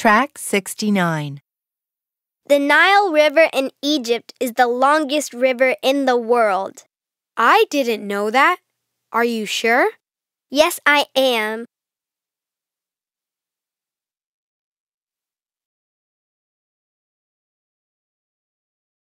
Track 69. The Nile River in Egypt is the longest river in the world. I didn't know that. Are you sure? Yes, I am.